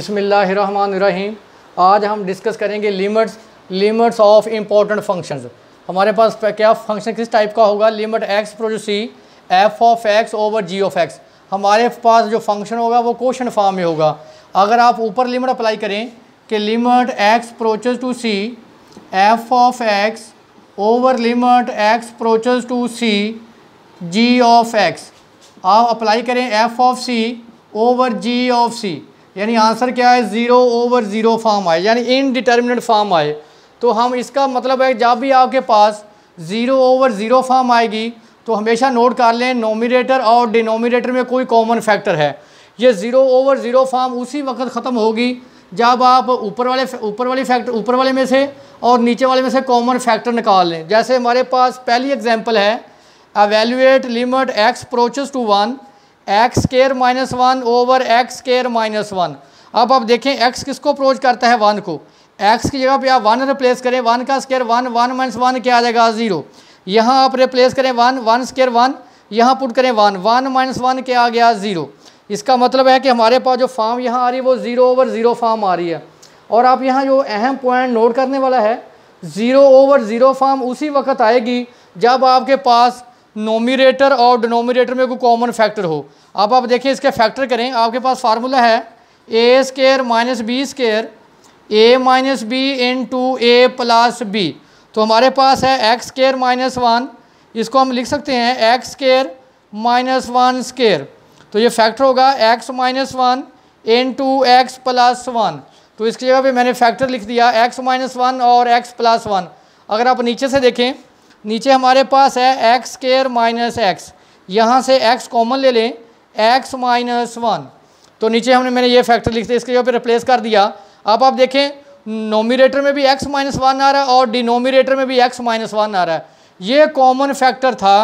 बसमिलीम आज हम डिस्कस करेंगे limits limits of important functions हमारे पास क्या फंक्शन किस टाइप का होगा limit x c f of x over g of x हमारे पास जो फंक्शन होगा वो क्वेश्चन फॉर्म में होगा अगर आप ऊपर लिमिट अप्लाई करें कि limit x approaches to c f of x over limit x approaches to c g of x आप अप्लाई करें f of c over g of c यानी आंसर क्या है ज़ीरो ओवर ज़ीरो फॉर्म आए यानी indeterminate form आए तो हम इसका मतलब है जब भी आपके पास ज़ीरो ओवर ज़ीरो फॉर्म आएगी तो हमेशा नोट कर लें नोमिनेटर और डिनोमिनेटर में कोई कॉमन फैक्टर है ये ज़ीरो ओवर ज़ीरो फॉर्म उसी वक्त ख़त्म होगी जब आप ऊपर वाले ऊपर वाले फैक्टर ऊपर वाले में से और नीचे वाले में से कॉमन फैक्टर निकाल लें जैसे हमारे पास पहली एग्ज़ाम्पल है evaluate limit x approaches to one x square minus one over x square minus one अब आप देखें एक्स किसको अप्रोच करता है वन को एक्स की जगह पे आप वन रिप्लेस करें वन का square one one minus one क्या आ जाएगा ज़ीरो यहाँ आप रिप्लेस करें वन वन स्केयर वन यहाँ पुट करें वन वन माइनस वन क्या आ गया ज़ीरो इसका मतलब है कि हमारे पास जो फॉर्म यहाँ आ रही है वो ज़ीरो ओवर ज़ीरो फॉर्म आ रही है और आप यहाँ जो अहम पॉइंट नोट करने वाला है ज़ीरो ओवर ज़ीरो फॉर्म उसी वक्त आएगी जब आपके पास नोमिनेटर और डिनोमिनेटर में कोई कॉमन फैक्टर हो अब आप देखें इसके फैक्टर करें आपके पास फार्मूला है a square minus b square a minus b into a plus b तो हमारे पास है एक्स स्केयर माइनस वन इसको हम लिख सकते हैं x square minus one square तो ये फैक्टर होगा x minus one into x plus one तो इसकी जगह पे मैंने फैक्टर लिख दिया एक्स माइनस वन और एक्स प्लस वन अगर आप नीचे से देखें नीचे हमारे पास है एक्स स्केयर माइनस एक्स यहाँ से एक्स कॉमन ले लें एक्स माइनस वन तो नीचे हमने मैंने ये फैक्टर लिख दिया इसके जगह पे रिप्लेस कर दिया अब आप देखें नोमिनेटर में भी एक्स माइनस वन आ रहा है और डिनोमिनेटर में भी एक्स माइनस वन आ रहा है ये कॉमन फैक्टर था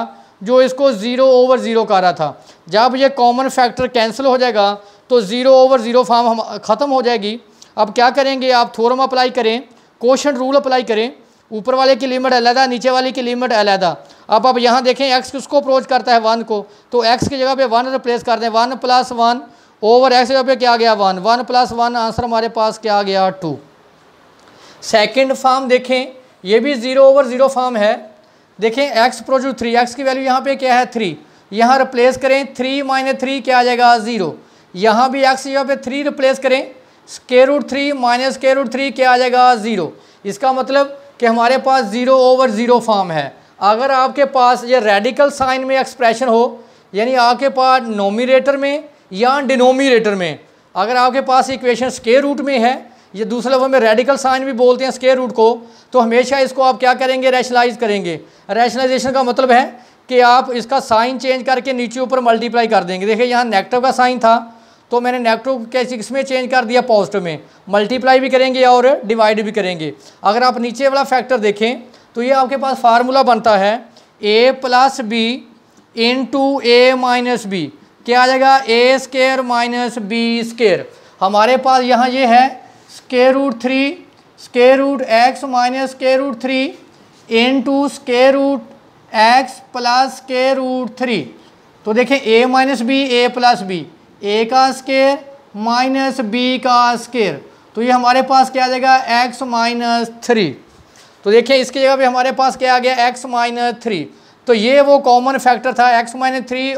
जो इसको ज़ीरो ओवर ज़ीरो कर रहा था जब ये कॉमन फैक्टर कैंसिल हो जाएगा तो ज़ीरो ओवर ज़ीरो फॉर्म हम ख़त्म हो जाएगी अब क्या करेंगे आप थोरम अप्लाई करें क्वेश्चन रूल अप्लाई करें ऊपर वाले की लिमिट अलहदा नीचे वाले की लिमिट अलहदा अब अब यहाँ देखें एक्स किसको अप्रोच करता है वन को तो एक्स की जगह पे वन रिप्लेस कर दें one plus one over x जगह पे क्या आ गया one one plus one answer हमारे पास क्या आ गया टू सेकेंड फॉर्म देखें ये भी ज़ीरो ओवर ज़ीरो फॉर्म है देखें x approach to three x की वैल्यू यहाँ पर क्या है थ्री यहाँ रिप्लेस करें थ्री माइनस थ्री क्या आ जाएगा ज़ीरो यहाँ भी एक्स जगह पर थ्री रिप्लेस करें square root three minus square root three क्या आ जाएगा ज़ीरो इसका मतलब कि हमारे पास ज़ीरो ओवर ज़ीरो फॉर्म है अगर आपके पास ये रेडिकल साइन में एक्सप्रेशन हो यानी आपके पास नोमिनेटर में या डिनोमिनेटर में अगर आपके पास इक्वेशन स्केयर रूट में है ये दूसरे लफ्ज़ में रेडिकल साइन भी बोलते हैं स्केयर रूट को तो हमेशा इसको आप क्या करेंगे रैशनलाइज करेंगे रैशनलाइजेशन का मतलब है कि आप इसका साइन चेंज करके नीचे ऊपर मल्टीप्लाई कर देंगे देखिए यहाँ नेगेटिव का साइन था तो मैंने नेगेटिव कैसे सिक्स में चेंज कर दिया पॉजिटिव में मल्टीप्लाई भी करेंगे और डिवाइड भी करेंगे अगर आप नीचे वाला फैक्टर देखें तो ये आपके पास फार्मूला बनता है a plus b into a minus b क्या आ जाएगा a square minus b square हमारे पास यहाँ ये है square root three square root x minus square root three into square root x plus square root three तो देखें a minus b a plus b a का square minus b का square तो ये हमारे पास क्या आ जाएगा एक्स माइनस थ्री तो देखिए इसकी जगह पे हमारे पास क्या आ गया एक्स माइनस थ्री तो ये वो कॉमन फैक्टर था एक्स माइनस थ्री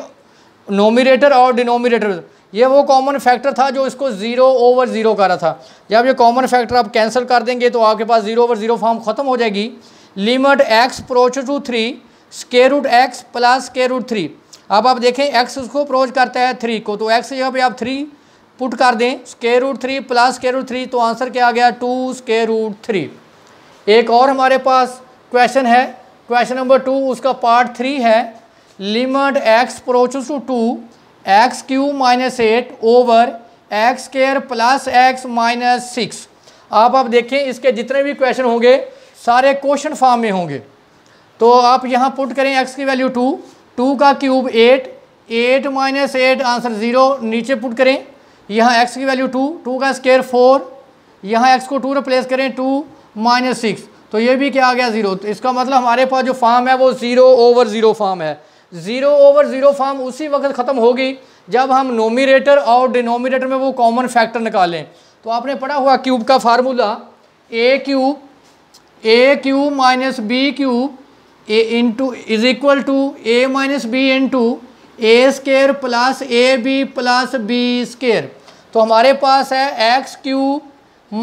नोमिनेटर और डिनोमिनेटर ये वो कॉमन फैक्टर था जो इसको जीरो ओवर ज़ीरो कर रहा था जब ये कॉमन फैक्टर आप कैंसिल कर देंगे तो आपके पास जीरो ओवर ज़ीरो फॉर्म ख़त्म हो जाएगी limit x approach to three square root x plus square root three अब आप देखें एक्स उसको अप्रोच करता है थ्री को तो एक्स जगह पे आप थ्री पुट कर दें square root three plus square root three तो आंसर क्या आ गया टू स्केयर रूट थ्री एक और हमारे पास क्वेश्चन है क्वेश्चन नंबर टू उसका पार्ट थ्री है limit x approach to two x cube minus eight over x square plus x minus six आप आप देखें इसके जितने भी क्वेश्चन होंगे सारे क्वेश्चन फॉर्म में होंगे तो आप यहाँ पुट करें एक्स की वैल्यू टू टू का cube eight eight minus eight answer zero नीचे पुट करें यहाँ एक्स की वैल्यू टू टू का स्केयर फोर यहाँ एक्स को टू रिप्लेस करें टू माइनस सिक्स तो ये भी क्या आ गया ज़ीरो तो इसका मतलब हमारे पास जो फार्म है वो ज़ीरो ओवर ज़ीरो फार्म है ज़ीरो ओवर ज़ीरो फार्म उसी वक्त ख़त्म होगी जब हम नोमिनेटर और डिनोमिनेटर में वो कॉमन फैक्टर निकालें तो आपने पढ़ा हुआ क्यूब का formula a cube a cube minus b cube a into is equal to a minus b into a square plus a b plus b square तो हमारे पास है एक्स क्यू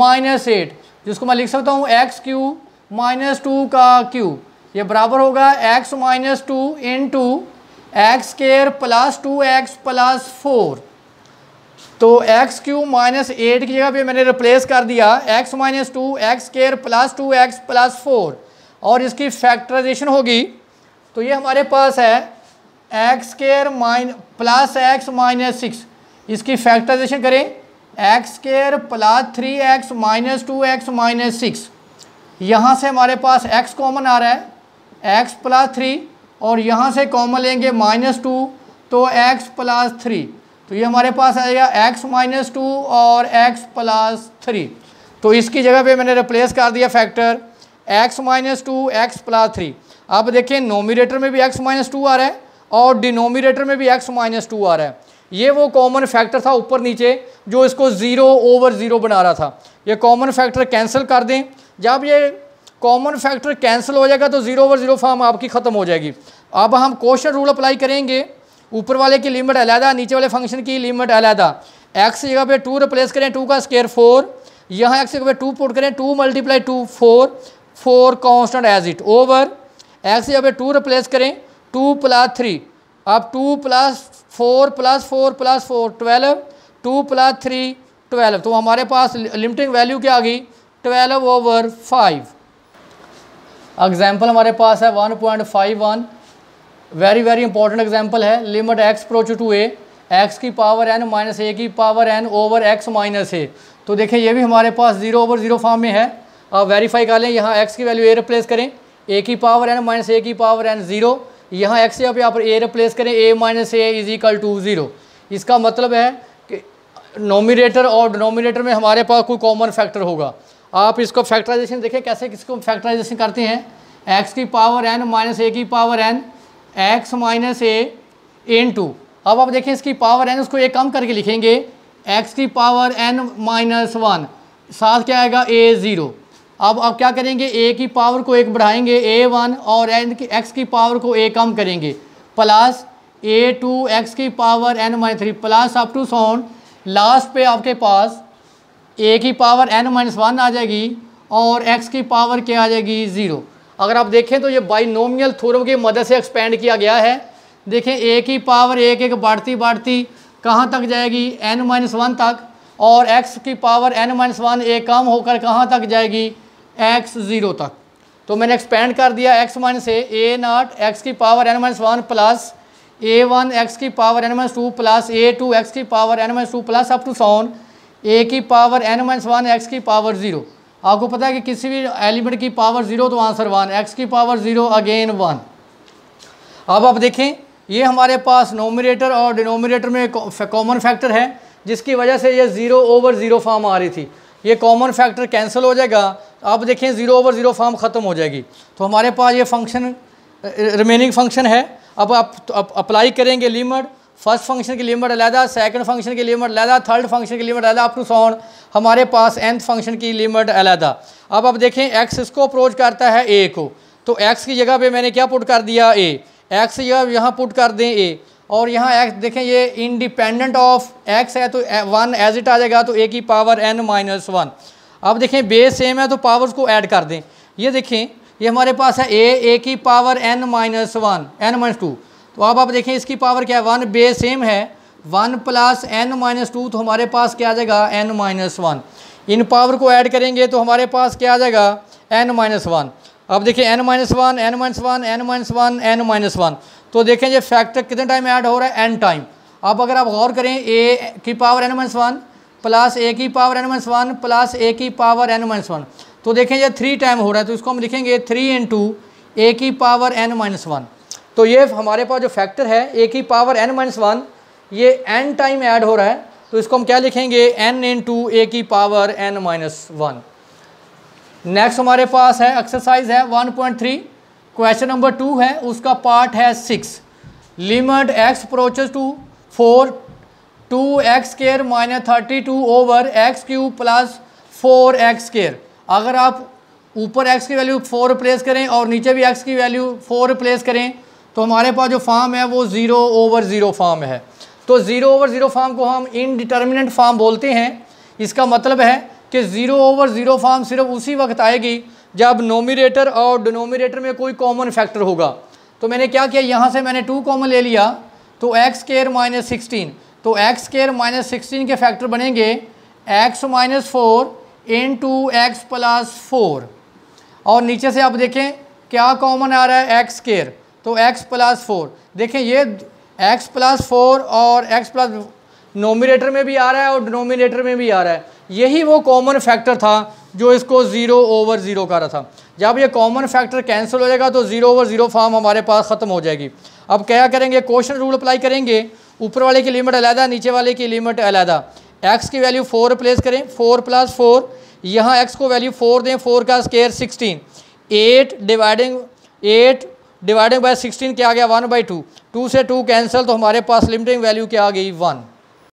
माइनस एट जिसको मैं लिख सकता हूँ एक्स क्यू माइनस टू का क्यू ये बराबर होगा x minus two into x square plus two x plus four तो एक्स क्यू माइनस एट की जगह पे मैंने रिप्लेस कर दिया x minus two x square plus two x plus four और इसकी फैक्टराइजेशन होगी तो ये हमारे पास है x square minus plus x minus six इसकी फैक्टराइजेशन करें x square plus three x minus two x minus six यहाँ से हमारे पास एक्स कॉमन आ रहा है एक्स प्लस थ्री और यहाँ से कॉमन लेंगे माइनस टू तो एक्स प्लस थ्री तो ये हमारे पास आएगा एक्स माइनस टू और एक्स प्लस थ्री तो इसकी जगह पे मैंने रिप्लेस कर दिया factor x minus two x plus three अब देखिए नोमिनेटर में भी एक्स माइनस टू आ रहा है और डिनोमिनेटर में भी एक्स माइनस टू आ रहा है ये वो कॉमन फैक्टर था ऊपर नीचे जो इसको ज़ीरो ओवर ज़ीरो बना रहा था ये कॉमन फैक्टर कैंसिल कर दें जब ये कॉमन फैक्टर कैंसिल हो जाएगा तो ज़ीरो ओवर ज़ीरो फॉर्म आपकी ख़त्म हो जाएगी अब हम क्वेश्चन रूल अप्लाई करेंगे ऊपर वाले की लिमिट अलहदा नीचे वाले फंक्शन की लिमिट अलहदा एक्स जगह पे टू रिप्लेस करें टू का स्केयर फोर यहाँ एक्स जगह पे टू पुट करें two multiply two four four constant as it over x यहाँ पे टू रिप्लेस करें टू प्लस थ्री अब two plus four plus four plus four twelve two plus three twelve तो हमारे पास लिमिटिंग वैल्यू क्या आ गई twelve over five example हमारे पास है one point five one very very important example है limit x approach to a x की power n minus a की power n over x minus a तो देखें ये भी हमारे पास जीरो ओवर जीरो फॉर्म में है आप वेरीफाई कर लें यहाँ एक्स की वैल्यू ए रिप्लेस करें ए की पावर एन माइनस ए की पावर एन ज़ीरो यहाँ एक्स यहाँ पर ए रिप्लेस करें a minus a is equal to zero इसका मतलब है कि नोमिनेटर और डिनोमिनेटर में हमारे पास कोई कॉमन फैक्टर होगा आप इसको फैक्टराइजेशन देखें कैसे किसको फैक्टराइजेशन करते हैं एक्स की पावर एन माइनस ए की power n x minus a n two अब आप देखें इसकी पावर एन उसको ए कम करके लिखेंगे एक्स की पावर एन माइनस वन साथ क्या आएगा ए ज़ीरो अब अब क्या करेंगे ए की पावर को एक बढ़ाएंगे ए वन और एन की एक्स की पावर को ए कम करेंगे प्लस ए टू एक्स की power n minus three plus up to so on last पे आपके पास ए की पावर एन माइनस वन आ जाएगी और एक्स की पावर क्या आ जाएगी ज़ीरो अगर आप देखें तो ये बाइनोमियल थोरम की मदद से एक्सपेंड किया गया है देखें ए की पावर एक एक बढ़ती बढ़ती कहाँ तक जाएगी एन माइनस वन तक और एक्स की power n minus one a कम होकर कहाँ तक जाएगी एक्स ज़ीरो तक तो मैंने एक्सपेंड कर दिया एक्स वन से ए नॉट एक्स की power n minus one plus a one x की power n minus two plus a two x की power n minus two plus up to so on a की power n minus one x की power zero आपको पता है कि किसी भी एलिमेंट की पावर ज़ीरो तो आंसर वन एक्स की पावर ज़ीरो अगेन वन अब आप देखें ये हमारे पास नोमिनेटर और डिनोमिनेटर में कॉमन फैक्टर है जिसकी वजह से ये ज़ीरो ओवर ज़ीरो फॉर्म आ रही थी ये कॉमन फैक्टर कैंसिल हो जाएगा आप देखें ज़ीरो ओवर ज़ीरो फॉर्म ख़त्म हो जाएगी तो हमारे पास ये फंक्शन रिमेनिंग फंक्शन है अब आप तो अप, अप्लाई करेंगे लिमिट फर्स्ट फंक्शन की लिमिट अलहदा सेकंड फंक्शन की लिमिट अलहदा थर्ड फंक्शन की लिमिट अलहदा अपू सॉन हमारे पास एंथ फंक्शन की लिमिट अलहदा अब आप देखें एक्स इसको अप्रोच करता है ए को तो एक्स की जगह पे मैंने क्या पुट कर दिया ए एक्स की जगह यहाँ पुट कर दें ए और यहाँ एक्स देखें ये इंडिपेंडेंट ऑफ एक्स है तो वन एज इट आ जाएगा तो ए की पावर एन माइनस वन अब देखें बेस सेम है तो पावर्स को ऐड कर दें ये देखें ये हमारे पास है ए ए की power n minus one n minus two तो अब आप देखें इसकी पावर क्या है वन बे सेम है one plus n minus two तो हमारे पास क्या आ जाएगा एन माइनस वन इन पावर को ऐड करेंगे तो हमारे पास क्या आ जाएगा एन माइनस वन अब देखें n minus one n minus one n minus one n minus one तो देखें ये फैक्टर कितने टाइम ऐड हो रहा है एन टाइम अब अगर आप गौर करें ए की power n minus one plus a की power n minus one plus a की पावर एन माइनस वन तो देखें ये थ्री टाइम हो रहा है तो इसको हम लिखेंगे थ्री इन टू ए की पावर एन माइनस वन तो ये हमारे पास जो फैक्टर है ए की पावर एन माइनस वन ये एन टाइम ऐड हो रहा है तो इसको हम क्या लिखेंगे एन इन टू ए की power n minus one next हमारे पास है एक्सरसाइज है one point three question number two है उसका पार्ट है six limit x approaches to four two x square minus thirty two over x cube plus four x square अगर आप ऊपर एक्स की वैल्यू फोर प्लेस करें और नीचे भी एक्स की वैल्यू फोर प्लेस करें तो हमारे पास जो फार्म है वो ज़ीरो ओवर ज़ीरो फार्म है तो ज़ीरो ओवर ज़ीरो फार्म को हम इनडिटर्मिनेंट फार्म बोलते हैं इसका मतलब है कि ज़ीरो ओवर ज़ीरो फार्म सिर्फ उसी वक्त आएगी जब नोमिनेटर और डिनोमिनेटर में कोई कॉमन फैक्टर होगा तो मैंने क्या किया यहाँ से मैंने टू कॉमन ले लिया तो एक्स केयर माइनस सिक्सटीन तो एक्स स्केयर माइनस सिक्सटीन के फैक्टर बनेंगे x minus four into x plus four और नीचे से आप देखें क्या कॉमन आ रहा है एक्स केयर तो एक्स प्लस फोर देखें ये एक्स प्लस फोर और एक्स प्लस नोमिनेटर में भी आ रहा है और डिनोमिनेटर में भी आ रहा है यही वो कॉमन फैक्टर था जो इसको ज़ीरो ओवर ज़ीरो कर रहा था जब ये कॉमन फैक्टर कैंसिल हो जाएगा तो ज़ीरो ओवर ज़ीरो फॉर्म हमारे पास ख़त्म हो जाएगी अब क्या करेंगे क्वेश्चन रूल अप्लाई करेंगे ऊपर वाले की लिमिट अलहदा नीचे वाले की लिमिट अलहदा एक्स की वैल्यू फोर प्लेस करें फोर प्लस फोर यहाँ एक्स को वैल्यू फोर दें फोर का square sixteen eight dividing eight dividing by sixteen क्या आ गया वन बाई टू टू से टू कैंसिल तो हमारे पास लिमिटिंग वैल्यू क्या आ गई वन